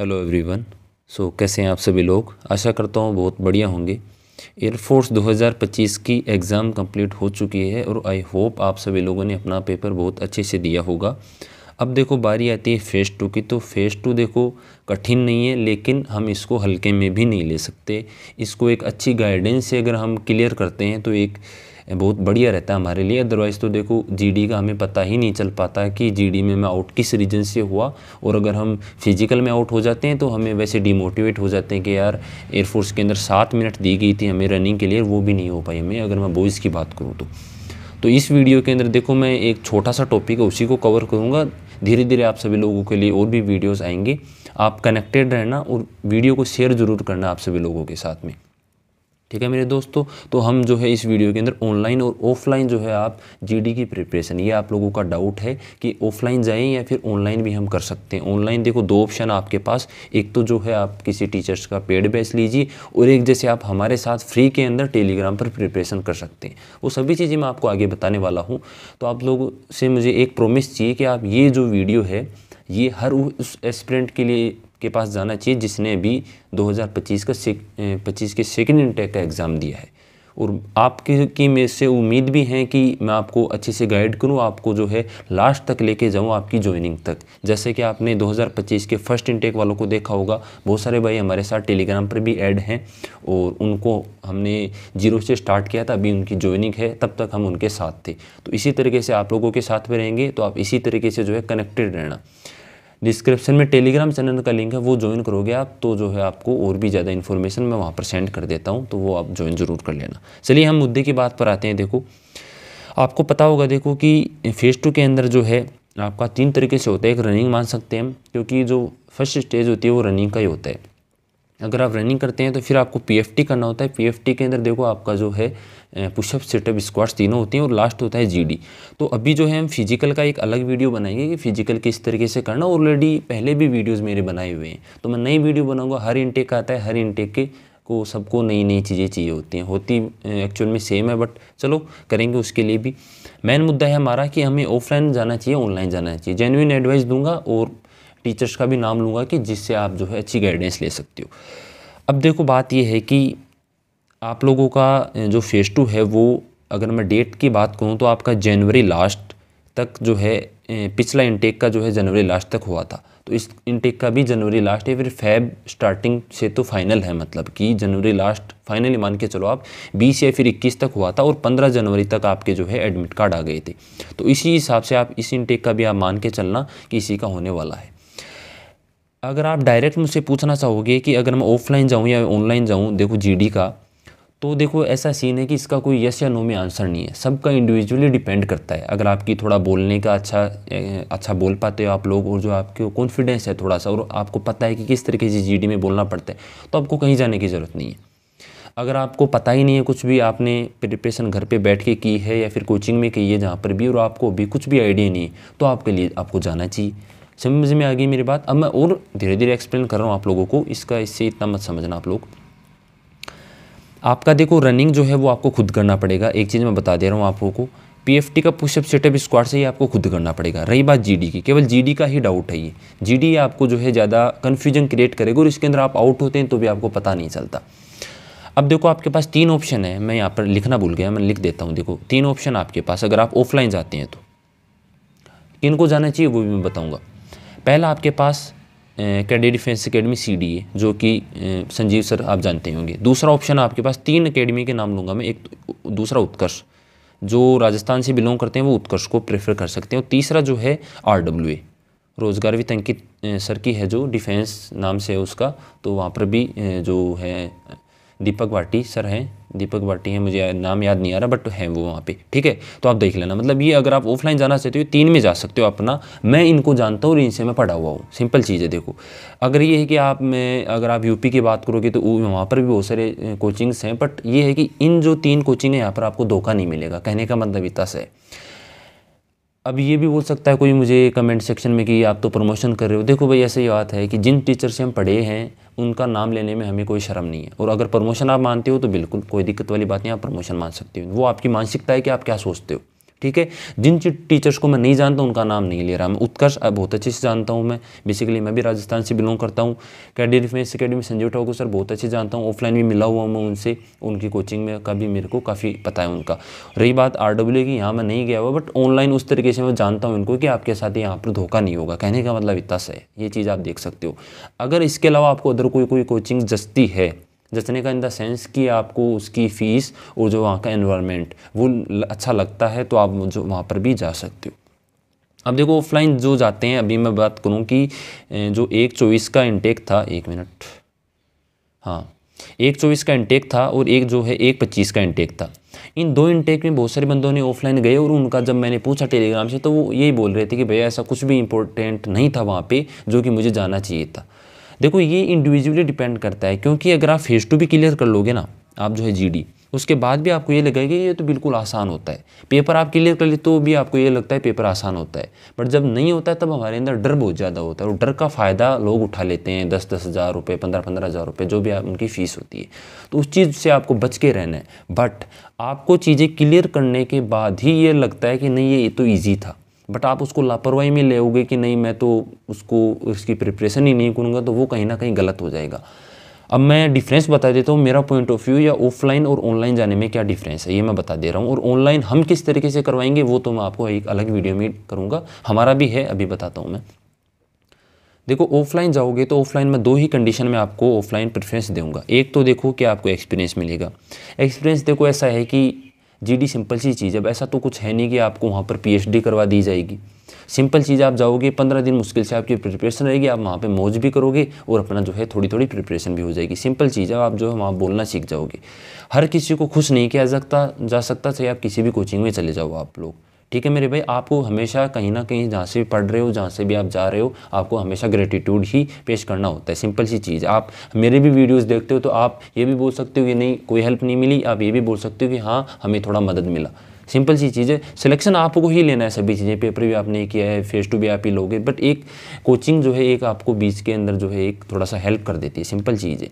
hello everyone so कैसे हैं आप सभी लोग आशा करता हूँ बहुत बढ़िया होंगे एयरफोर्स 2025 की एग्ज़ाम कंप्लीट हो चुकी है और आई होप आप सभी लोगों ने अपना पेपर बहुत अच्छे से दिया होगा अब देखो बारी आती है फ़ेज़ टू की तो फ़ेज़ टू देखो कठिन नहीं है लेकिन हम इसको हल्के में भी नहीं ले सकते इसको एक अच्छी गाइडेंस से अगर हम क्लियर करते हैं तो एक बहुत बढ़िया रहता है हमारे लिए अदरवाइज़ तो देखो जीडी का हमें पता ही नहीं चल पाता कि जीडी में मैं आउट किस रीजन से हुआ और अगर हम फिजिकल में आउट हो जाते हैं तो हमें वैसे डिमोटिवेट हो जाते हैं कि यार एयरफोर्स के अंदर सात मिनट दी गई थी हमें रनिंग के लिए वो भी नहीं हो पाई हमें अगर मैं बॉयज़ की बात करूँ तो तो इस वीडियो के अंदर देखो मैं एक छोटा सा टॉपिक है उसी को कवर करूँगा धीरे धीरे आप सभी लोगों के लिए और भी वीडियोस आएंगे आप कनेक्टेड रहना और वीडियो को शेयर ज़रूर करना आप सभी लोगों के साथ में ठीक है मेरे दोस्तों तो हम जो है इस वीडियो के अंदर ऑनलाइन और ऑफलाइन जो है आप जीडी की प्रिपरेशन ये आप लोगों का डाउट है कि ऑफलाइन जाएं या फिर ऑनलाइन भी हम कर सकते हैं ऑनलाइन देखो दो ऑप्शन आपके पास एक तो जो है आप किसी टीचर्स का पेड बैच लीजिए और एक जैसे आप हमारे साथ फ्री के अंदर टेलीग्राम पर प्रिपरेशन कर सकते हैं वो सभी चीज़ें मैं आपको आगे बताने वाला हूँ तो आप लोग से मुझे एक प्रोमिस चाहिए कि आप ये जो वीडियो है ये हर उस एस्पिरेंट के लिए के पास जाना चाहिए जिसने अभी 2025 का से, पच्चीस के सेकेंड इंटेक का एग्ज़ाम दिया है और आपके की में से उम्मीद भी है कि मैं आपको अच्छे से गाइड करूं आपको जो है लास्ट तक लेके जाऊं आपकी ज्वाइनिंग तक जैसे कि आपने 2025 के फर्स्ट इंटेक वालों को देखा होगा बहुत सारे भाई हमारे साथ टेलीग्राम पर भी ऐड हैं और उनको हमने जीरो से स्टार्ट किया था अभी उनकी ज्वाइनिंग है तब तक हम उनके साथ थे तो इसी तरीके से आप लोगों के साथ में रहेंगे तो आप इसी तरीके से जो है कनेक्टेड रहना डिस्क्रिप्शन में टेलीग्राम चैनल का लिंक है वो ज्वाइन करोगे आप तो जो है आपको और भी ज़्यादा इन्फॉर्मेशन मैं वहाँ पर सेंड कर देता हूँ तो वो आप ज्वाइन ज़रूर कर लेना चलिए हम मुद्दे की बात पर आते हैं देखो आपको पता होगा देखो कि फेज़ टू के अंदर जो है आपका तीन तरीके से होता है एक रनिंग मान सकते हैं क्योंकि जो फर्स्ट स्टेज होती है वो रनिंग का ही होता है अगर आप रनिंग करते हैं तो फिर आपको पीएफटी करना होता है पीएफटी के अंदर देखो आपका जो है पुशअप सेटअप स्क्वाट्स तीनों होती हैं और लास्ट होता है जीडी तो अभी जो है हम फिजिकल का एक अलग वीडियो बनाएंगे कि फिजिकल किस तरीके से करना ऑलरेडी पहले भी वीडियोज़ मेरे बनाए हुए हैं तो मैं नई वीडियो बनाऊँगा हर इनटेक आता है हर इनटेक के को सबको नई नई चीज़ें चाहिए होती हैं होती एक्चुअल में सेम है बट चलो करेंगे उसके लिए भी मेन मुद्दा है हमारा कि हमें ऑफलाइन जाना चाहिए ऑनलाइन जाना चाहिए जेन्यून एडवाइस दूंगा और टीचर्स का भी नाम लूँगा कि जिससे आप जो है अच्छी गाइडेंस ले सकते हो अब देखो बात यह है कि आप लोगों का जो फेज़ टू है वो अगर मैं डेट की बात करूँ तो आपका जनवरी लास्ट तक जो है पिछला इनटेक का जो है जनवरी लास्ट तक हुआ था तो इस इनटेक का भी जनवरी लास्ट है फिर फैब स्टार्टिंग से तो फाइनल है मतलब कि जनवरी लास्ट फाइनली मान के चलो आप 20 या फिर 21 तक हुआ था और 15 जनवरी तक आपके जो है एडमिट कार्ड आ गए थे तो इसी हिसाब से आप इस इनटेक का भी आप मान के चलना कि इसी का होने वाला है अगर आप डायरेक्ट मुझसे पूछना चाहोगे कि अगर मैं ऑफलाइन जाऊँ या ऑनलाइन जाऊँ देखो जीडी का तो देखो ऐसा सीन है कि इसका कोई यस या नो में आंसर नहीं है सबका इंडिविजुअली डिपेंड करता है अगर आपकी थोड़ा बोलने का अच्छा अच्छा बोल पाते हो आप लोग और जो आपके कॉन्फिडेंस है थोड़ा सा और आपको पता है कि किस तरीके से जी में बोलना पड़ता है तो आपको कहीं जाने की ज़रूरत नहीं है अगर आपको पता ही नहीं है कुछ भी आपने प्रिपरेशन घर पे बैठ के की है या फिर कोचिंग में की है जहाँ पर भी और आपको भी कुछ भी आइडिया नहीं है तो आपके लिए आपको जाना चाहिए समझ में आ गई मेरी बात अब मैं और धीरे धीरे एक्सप्लेन कर रहा हूँ आप लोगों को इसका इससे इतना मत समझना आप लोग आपका देखो रनिंग जो है वो आपको खुद करना पड़ेगा एक चीज़ मैं बता दे रहा हूँ आप लोगों को पीएफटी का पुशअप सेटअप स्क्वाड से ही आपको खुद करना पड़ेगा रही बात जी की केवल जी का ही डाउट है ये जी आपको जो है ज़्यादा कन्फ्यूजन क्रिएट करेगा और इसके अंदर आप आउट होते हैं तो भी आपको पता नहीं चलता अब देखो आपके पास तीन ऑप्शन है मैं यहाँ पर लिखना भूल गया मैं लिख देता हूँ देखो तीन ऑप्शन आपके पास अगर आप ऑफलाइन जाते हैं तो किन को जाना चाहिए वो भी मैं बताऊँगा पहला आपके पास cadet defence academy C D A जो कि संजीव सर आप जानते होंगे दूसरा ऑप्शन आपके पास तीन अकेडमी के नाम लूँगा मैं एक दूसरा उत्कर्ष जो राजस्थान से बिलोंग करते हैं वो उत्कर्ष को प्रेफर कर सकते हैं और तीसरा जो है आर डब्ल्यू ए रोज़गार वितंकित अंकित सर की है जो डिफेंस नाम से है उसका तो वहाँ पर भी जो है दीपक वाटी सर हैं दीपक भाटी हैं मुझे नाम याद नहीं आ रहा बट हैं वो वहाँ पे ठीक है तो आप देख लेना मतलब ये अगर आप ऑफलाइन जाना चाहते हो तीन में जा सकते हो अपना मैं इनको जानता हूँ और इनसे मैं पढ़ा हुआ हूँ सिंपल चीज़ है देखो अगर ये है कि आप में अगर आप यूपी की बात करोगे तो वहाँ पर भी बहुत सारे कोचिंग्स हैं बट ये है कि इन जो तीन कोचिंग है यहाँ पर आपको धोखा नहीं मिलेगा कहने का मतलब इतना से अब ये भी बोल सकता है कोई मुझे कमेंट सेक्शन में कि आप तो प्रमोशन कर रहे हो देखो भाई ऐसे ही बात है कि जिन टीचर से हम पढ़े हैं उनका नाम लेने में हमें कोई शर्म नहीं है और अगर प्रमोशन आप मानते हो तो बिल्कुल कोई दिक्कत वाली बात नहीं आप प्रमोशन मान सकते हो वो आपकी मानसिकता है कि आप क्या सोचते हो ठीक है जिन टीचर्स को मैं नहीं जानता उनका नाम नहीं ले रहा मैं उत्कर्ष बहुत अच्छे से जानता हूँ मैं बेसिकली मैं भी राजस्थान से बिलोंग करता हूँ कैडी defence academy Sanjeev Thakur sir बहुत अच्छे जानता हूँ ऑफलाइन भी मिला हुआ मैं उनसे उनकी कोचिंग में का भी मेरे को काफ़ी पता है उनका रही बात आर की यहाँ मैं नहीं गया हुआ बट ऑनलाइन उस तरीके से मैं जानता हूँ इनको कि आपके साथ यहाँ पर धोखा नहीं होगा कहने का मतलब इतना है ये चीज़ आप देख सकते हो अगर इसके अलावा आपको अदर कोई कोई कोचिंग जस्ती है जचने का इन द सेंस कि आपको उसकी फ़ीस और जो वहाँ का इन्वायरमेंट वो अच्छा लगता है तो आप जो वहाँ पर भी जा सकते हो अब देखो ऑफलाइन जो जाते हैं अभी मैं बात करूँ कि जो एक चौबीस का इंटेक था एक मिनट हाँ एक चौबीस का इंटेक था और एक जो है एक पच्चीस का इंटेक था इन दो इंटेक में बहुत सारे बंदों ने ऑफलाइन गए और उनका जब मैंने पूछा टेलीग्राम से तो वो यही बोल रहे थे कि भैया ऐसा कुछ भी इंपॉर्टेंट नहीं था वहाँ पे जो कि मुझे जाना चाहिए था देखो ये इंडिविजुअली डिपेंड करता है क्योंकि अगर आप फेज़ टू भी क्लियर कर लोगे ना आप जो है जी उसके बाद भी आपको ये लगेगा ये तो बिल्कुल आसान होता है पेपर आप क्लियर कर ले तो भी आपको ये लगता है पेपर आसान होता है बट जब नहीं होता है तब हमारे अंदर डर बहुत ज़्यादा होता है और डर का फ़ायदा लोग उठा लेते हैं दस दस हज़ार रुपये पंद्रह पंद्रह हज़ार रुपये जो भी आप उनकी फ़ीस होती है तो उस चीज़ से आपको बच के रहना है बट आपको चीज़ें क्लियर करने के बाद ही ये लगता है कि नहीं ये तो ईजी था बट आप उसको लापरवाही में ले कि नहीं मैं तो उसको इसकी प्रिपरेशन ही नहीं करूँगा तो वो कहीं ना कहीं गलत हो जाएगा अब मैं डिफरेंस बता देता हूँ मेरा पॉइंट ऑफ व्यू या ऑफलाइन और ऑनलाइन जाने में क्या डिफरेंस है ये मैं बता दे रहा हूँ और ऑनलाइन हम किस तरीके से करवाएंगे वो तो मैं आपको एक अलग वीडियो में करूँगा हमारा भी है अभी बताता हूँ मैं देखो ऑफलाइन जाओगे तो ऑफलाइन में दो ही कंडीशन में आपको ऑफलाइन प्रेफरेंस दूंगा एक तो देखो कि आपको एक्सपीरियंस मिलेगा एक्सपीरियंस देखो ऐसा है कि जीडी सिंपल सी चीज़ अब ऐसा तो कुछ है नहीं कि आपको वहाँ पर पीएचडी करवा दी जाएगी सिंपल चीज़ आप जाओगे पंद्रह दिन मुश्किल से आपकी प्रिपरेशन रहेगी आप वहाँ पे मौज भी करोगे और अपना जो है थोड़ी थोड़ी प्रिपरेशन भी हो जाएगी सिंपल चीज़ है आप जो है वहाँ बोलना सीख जाओगे हर किसी को खुश नहीं किया जा सकता जा सकता चाहे आप किसी भी कोचिंग में चले जाओ आप लोग ठीक है मेरे भाई आपको हमेशा कहीं ना कहीं जहाँ से भी पढ़ रहे हो जहाँ से भी आप जा रहे हो आपको हमेशा ग्रेटिट्यूड ही पेश करना होता है सिंपल सी चीज़ आप मेरे भी वीडियोस देखते हो तो आप ये भी बोल सकते हो कि नहीं कोई हेल्प नहीं मिली आप ये भी बोल सकते हो कि हाँ हमें थोड़ा मदद मिला सिंपल सी चीज़ है सिलेक्शन आपको ही लेना है सभी चीज़ें पेपर भी आपने किया है फेस टू भी आप ही लोगे बट एक कोचिंग जो है एक आपको बीच के अंदर जो है एक थोड़ा सा हेल्प कर देती है सिंपल चीज़ है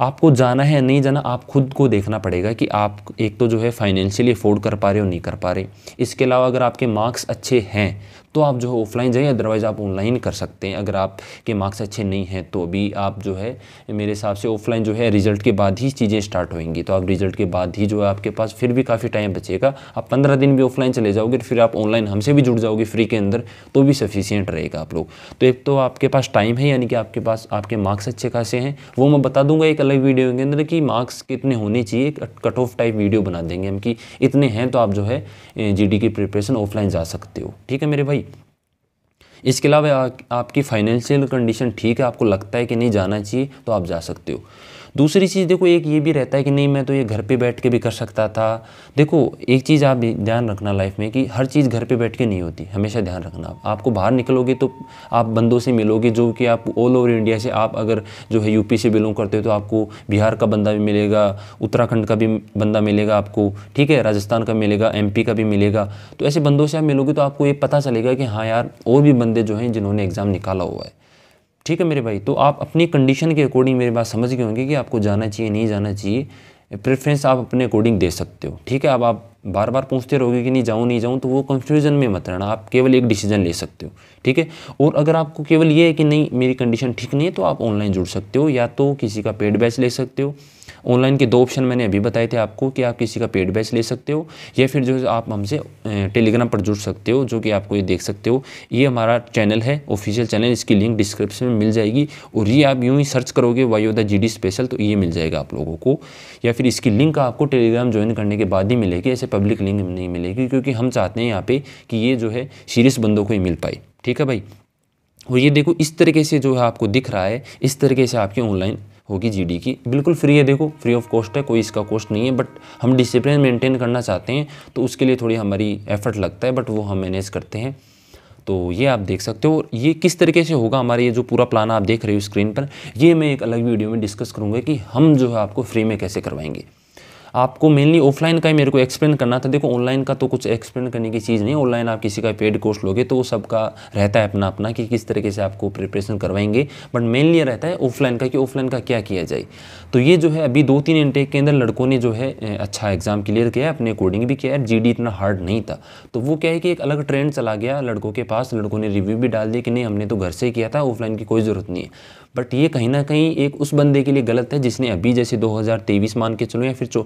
आपको जाना है नहीं जाना आप खुद को देखना पड़ेगा कि आप एक तो जो है फाइनेंशियली अफोर्ड कर पा रहे हो नहीं कर पा रहे इसके अलावा अगर आपके मार्क्स अच्छे हैं तो आप जो है ऑफलाइन जाइए अदरवाइज़ आप ऑनलाइन कर सकते हैं अगर आपके मार्क्स अच्छे नहीं हैं तो अभी आप जो है मेरे हिसाब से ऑफलाइन जो है रिजल्ट के बाद ही चीज़ें स्टार्ट होंगी तो आप रिजल्ट के बाद ही जो है आपके पास फिर भी काफ़ी टाइम बचेगा आप पंद्रह दिन भी ऑफलाइन चले जाओगे फिर आप ऑनलाइन हमसे भी जुड़ जाओगे फ्री के अंदर तो भी सफिशियंट रहेगा आप लोग तो एक तो आपके पास टाइम है यानी कि आपके पास आपके मार्क्स अच्छे खासे हैं वो मैं बता दूंगा एक अलग वीडियो के अंदर कि मार्क्स कितने होने चाहिए कट ऑफ टाइप वीडियो बना देंगे हम कि इतने हैं तो आप जो है जी की प्रिपरेशन ऑफलाइन जा सकते हो ठीक है मेरे भाई इसके अलावा आपकी फाइनेंशियल कंडीशन ठीक है आपको लगता है कि नहीं जाना चाहिए तो आप जा सकते हो दूसरी चीज़ देखो एक ये भी रहता है कि नहीं मैं तो ये घर पर बैठ के भी कर सकता था देखो एक चीज़ आप ध्यान रखना लाइफ में कि हर चीज़ घर पर बैठ के नहीं होती हमेशा ध्यान रखना आपको बाहर निकलोगे तो आप बंदों से मिलोगे जो कि आप ऑल ओवर इंडिया से आप अगर जो है यूपी से बिलोंग करते हो तो आपको बिहार का बंदा भी मिलेगा उत्तराखंड का भी बंदा मिलेगा आपको ठीक है राजस्थान का मिलेगा एम का भी मिलेगा तो ऐसे बंदों से आप मिलोगे तो आपको ये पता चलेगा कि हाँ यार और भी बंदे जो हैं जिन्होंने एग्ज़ाम निकाला हुआ है ठीक है मेरे भाई तो आप अपनी कंडीशन के अकॉर्डिंग मेरी बात समझ गए होंगे कि आपको जाना चाहिए नहीं जाना चाहिए प्रेफरेंस आप अपने अकॉर्डिंग दे सकते हो ठीक है अब आप बार बार पूछते रहोगे कि नहीं जाऊँ नहीं जाऊँ तो वो कन्फ्यूजन में मत रहना आप केवल एक डिसीजन ले सकते हो ठीक है और अगर आपको केवल ये है कि नहीं मेरी कंडीशन ठीक नहीं है तो आप ऑनलाइन जुड़ सकते हो या तो किसी का पेड बैच ले सकते हो ऑनलाइन के दो ऑप्शन मैंने अभी बताए थे आपको कि आप किसी का पेड बैच ले सकते हो या फिर जो आप हमसे टेलीग्राम पर जुड़ सकते हो जो कि आपको ये देख सकते हो ये हमारा चैनल है ऑफिशियल चैनल इसकी लिंक डिस्क्रिप्शन में मिल जाएगी और ये आप यूँ ही सर्च करोगे वायोदा जी डी स्पेशल तो ये मिल जाएगा आप लोगों को या फिर इसकी लिंक आपको टेलीग्राम ज्वाइन करने के बाद ही मिलेगी ऐसे पब्लिक लिंक नहीं मिलेगी क्योंकि हम चाहते हैं यहाँ पे कि ये जो है सीरियस बंदों को ही मिल पाए ठीक है भाई और ये देखो इस तरीके से जो है आपको दिख रहा है इस तरीके से आपके ऑनलाइन होगी जी की बिल्कुल फ्री है देखो फ्री ऑफ कॉस्ट है कोई इसका कॉस्ट नहीं है बट हम डिसिप्लिन मेंटेन करना चाहते हैं तो उसके लिए थोड़ी हमारी एफर्ट लगता है बट वो हम मैनेज करते हैं तो ये आप देख सकते हो ये किस तरीके से होगा हमारे ये जो पूरा प्लान आप देख रहे हो स्क्रीन पर ये मैं एक अलग वीडियो में डिस्कस करूँगा कि हम जो है आपको फ्री में कैसे करवाएंगे आपको मेनली ऑफलाइन का ही मेरे को एक्सप्लेन करना था देखो ऑनलाइन का तो कुछ एक्सप्लेन करने की चीज़ नहीं ऑनलाइन आप किसी का पेड कोर्स लोगे तो वो सबका रहता है अपना अपना कि किस तरीके से आपको प्रिपरेशन करवाएंगे बट मेनली रहता है ऑफलाइन का कि ऑफलाइन का क्या किया जाए तो ये जो है अभी दो तीन इंटेक के अंदर लड़कों ने जो है अच्छा एग्ज़ाम क्लियर किया है अपने अकॉर्डिंग भी किया है जी इतना हार्ड नहीं था तो वो क्या है कि एक अलग ट्रेंड चला गया लड़कों के पास लड़कों ने रिव्यू भी डाल दिया कि नहीं हमने तो घर से किया था ऑफलाइन की कोई ज़रूरत नहीं है बट ये कहीं ना कहीं एक उस बंदे के लिए गलत है जिसने अभी जैसे 2023 मान के चलो या फिर चौ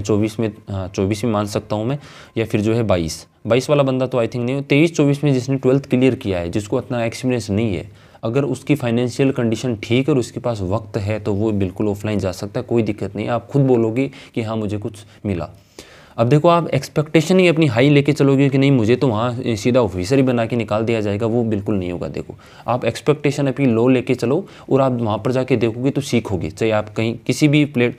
चौबीस में चौबीस में मान सकता हूँ मैं या फिर जो है बाईस बाईस वाला बंदा तो आई थिंक नहीं तेईस चौबीस में जिसने ट्वेल्थ क्लियर किया है जिसको इतना एक्सपीरियंस नहीं है अगर उसकी फाइनेंशियल कंडीशन ठीक है और उसके पास वक्त है तो वो बिल्कुल ऑफलाइन जा सकता है कोई दिक्कत नहीं आप खुद बोलोगे कि हाँ मुझे कुछ मिला अब देखो आप एक्सपेक्टेशन ही अपनी हाई लेके चलोगे कि नहीं मुझे तो वहाँ सीधा ऑफिसर ही बना के निकाल दिया जाएगा वो बिल्कुल नहीं होगा देखो आप एक्सपेक्टेशन अपनी लो लेके चलो और आप वहाँ पर जाके देखोगे तो सीखोगे चाहे आप कहीं किसी भी प्लेट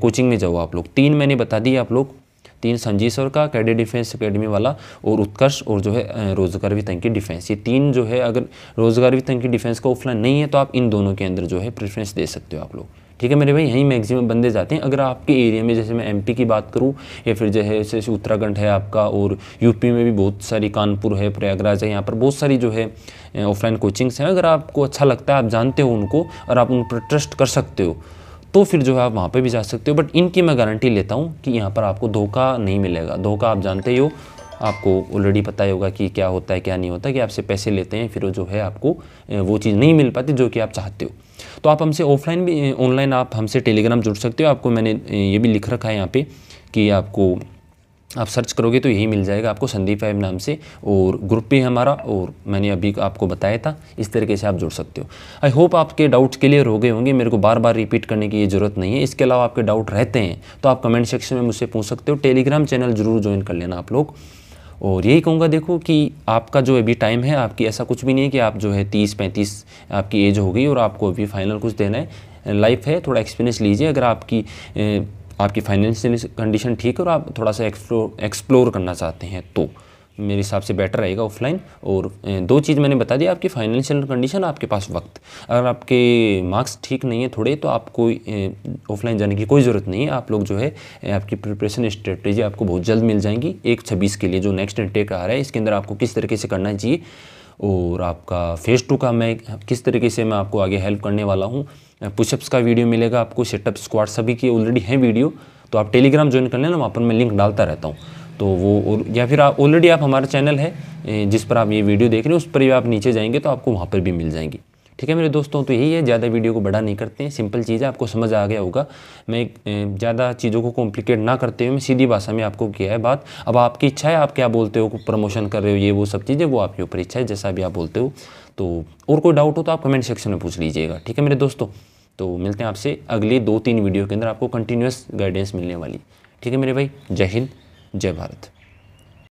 कोचिंग में जाओ आप लोग तीन मैंने बता दिए आप लोग तीन संजीव सर का कैडे डिफेंस अकेडमी वाला और उत्कर्ष और जो है रोजगार भी तंकी डिफेंस ये तीन जो है अगर रोजगार भी तंकी डिफेंस का ऑफलाइन नहीं है तो आप इन दोनों के अंदर जो है प्रेफरेंस दे सकते हो आप लोग ठीक है मेरे भाई यहीं मैक्सिमम बंदे जाते हैं अगर आपके एरिया में जैसे मैं एमपी की बात करूँ या फिर जो है जैसे उत्तराखंड है आपका और यूपी में भी बहुत सारी कानपुर है प्रयागराज है यहाँ पर बहुत सारी जो है ऑफलाइन कोचिंग्स हैं अगर आपको अच्छा लगता है आप जानते हो उनको और आप उन पर ट्रस्ट कर सकते हो तो फिर जो है आप वहाँ पर भी जा सकते हो बट इनकी मैं गारंटी लेता हूँ कि यहाँ पर आपको धोखा नहीं मिलेगा धोखा आप जानते ही हो आपको ऑलरेडी पता ही होगा कि क्या होता है क्या नहीं होता कि आपसे पैसे लेते हैं फिर जो है आपको वो चीज़ नहीं मिल पाती जो कि आप चाहते हो तो आप हमसे ऑफलाइन भी ऑनलाइन आप हमसे टेलीग्राम जुड़ सकते हो आपको मैंने ये भी लिख रखा है यहाँ पे कि आपको आप सर्च करोगे तो यही मिल जाएगा आपको संदीप एम नाम से और ग्रुप भी है हमारा और मैंने अभी आपको बताया था इस तरीके से आप जुड़ सकते हो आई होप आपके डाउट्स क्लियर हो गए होंगे मेरे को बार बार रिपीट करने की ये ज़रूरत नहीं है इसके अलावा आपके डाउट रहते हैं तो आप कमेंट सेक्शन में मुझसे पूछ सकते हो टेलीग्राम चैनल जरूर ज्वाइन कर लेना आप लोग और यही कहूँगा देखो कि आपका जो अभी टाइम है आपकी ऐसा कुछ भी नहीं है कि आप जो है तीस पैंतीस आपकी एज हो गई और आपको अभी फाइनल कुछ देना है लाइफ है थोड़ा एक्सपीरियंस लीजिए अगर आपकी आपकी फाइनेंशियल कंडीशन ठीक है और आप थोड़ा सा एक्सप्लोर एक्सप्लोर करना चाहते हैं तो मेरे हिसाब से बेटर रहेगा ऑफलाइन और दो चीज़ मैंने बता दी आपकी फाइनेंशियल कंडीशन आपके पास वक्त अगर आपके मार्क्स ठीक नहीं है थोड़े तो आपको ऑफलाइन जाने की कोई ज़रूरत नहीं है आप लोग जो है आपकी प्रिपरेशन स्ट्रेटेजी आपको बहुत जल्द मिल जाएंगी एक छब्बीस के लिए जो नेक्स्ट इंटेक आ रहा है इसके अंदर आपको किस तरीके से करना चाहिए और आपका फेज़ टू का मैं किस तरीके से मैं आपको आगे हेल्प करने वाला हूँ पुशअप्स का वीडियो मिलेगा आपको सेटअप स्क्वाड सभी की ऑलरेडी हैं वीडियो तो आप टेलीग्राम ज्वाइन कर लेना वहाँ पर मैं लिंक डालता रहता हूँ तो वो और या फिर आप ऑलरेडी आप हमारा चैनल है जिस पर आप ये वीडियो देख रहे हैं उस पर भी आप नीचे जाएंगे तो आपको वहाँ पर भी मिल जाएंगी ठीक है मेरे दोस्तों तो यही है ज़्यादा वीडियो को बड़ा नहीं करते हैं सिंपल चीज़ है आपको समझ आ गया होगा मैं ज़्यादा चीज़ों को कॉम्प्लिकेट ना करते हुए मैं सीधी भाषा में आपको किया है बात अब आपकी इच्छा है आप क्या बोलते हो प्रमोशन कर रहे हो ये वो सब चीज़ें वो आपके ऊपर इच्छा है जैसा भी आप बोलते हो तो और कोई डाउट हो तो आप कमेंट सेक्शन में पूछ लीजिएगा ठीक है मेरे दोस्तों तो मिलते हैं आपसे अगले दो तीन वीडियो के अंदर आपको कंटिन्यूस गाइडेंस मिलने वाली ठीक है मेरे भाई जय हिंद जय भारत